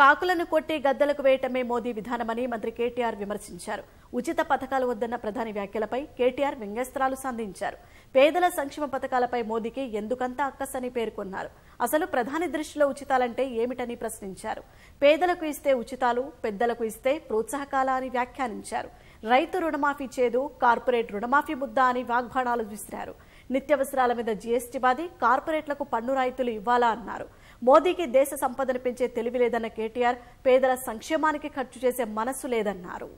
కాకులను కొట్టి గద్దలకు వేయటమే మోదీ విధానమని మంత్రి కేటీఆర్ విమర్శించారు ఉచిత పథకాలు వద్దన్న ప్రధాని వ్యాఖ్యలపై కేటీఆర్ వ్యంగ్యస్త్రాలు సంధించారు పేదల సంక్షేమ పథకాలపై మోదీకి ఎందుకంత అక్కసని పేర్కొన్నారు అసలు ప్రధాని దృష్టిలో ఉచితాలంటే ఏమిటని ప్రశ్నించారు పేదలకు ఇస్తే ఉచితాలు పెద్దలకు ఇస్తే ప్రోత్సాహకాల అని వ్యాఖ్యానించారు రైతు రుణమాఫీ చేదు కార్పొరేట్ రుణమాఫీ ముద్ద అని వాగ్బాణాలు విసిరారు నిత్యవసరాల మీద జీఎస్టీ బాధి కార్పొరేట్లకు పన్ను రాయితీలు ఇవ్వాలా అన్నారు మోదీకి దేశ సంపదను పెంచే తెలివి లేదన్న కేటీఆర్ పేదల సంక్షేమానికి ఖర్చు చేసే మనస్సు లేదన్నారు